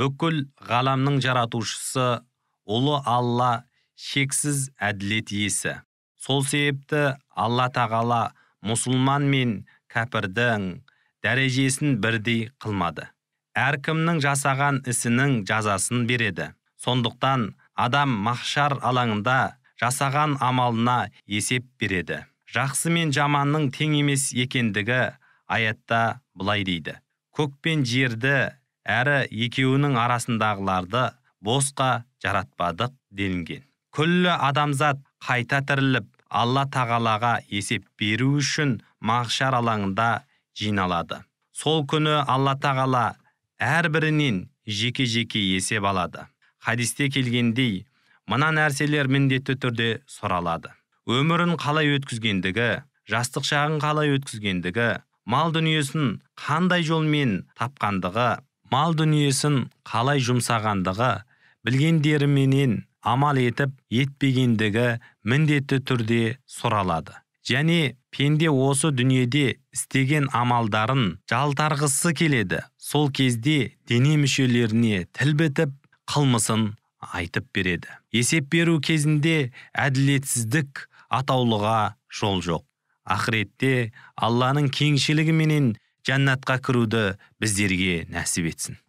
бүкіл ғаламның жаратушысы ұлы алла шексіз әділет иесі сол себепті алла тағала мұсылман мен кәпірдің дәрежесін бірдей қылмады әркімнің жасаған ісінің жазасын береді сондықтан адам махшар алаңында жасаған амалына есеп береді жақсы мен жаманның тең емес екендігі аятта былай дейді көк пен жерді әрі екеуінің арасындағыларды босқа жаратпадық делінген күллі адамзат қайта тіріліп алла тағалаға есеп беру үшін мақшар алаңында жиналады сол күні алла тағала әрбірінен жеке жеке есеп алады хадисте келгендей мына нәрселер міндетті түрде сұралады өмірін қалай өткізгендігі жастық шағын қалай өткізгендігі мал дүниесін қандай жолмен тапқандығы мал дүниесін қалай жұмсағандығы білгендеріменен амал етіп етпегендігі міндетті түрде сұралады және пенде осы дүниеде істеген амалдарын жалтарғысы келеді сол кезде дене мүшелеріне тіл бітіп қылмысын айтып береді есеп беру кезінде әділетсіздік атаулыға жол жоқ ақыретте алланың кеңшілігіменен жәннатқа кіруді біздерге нәсіп етсін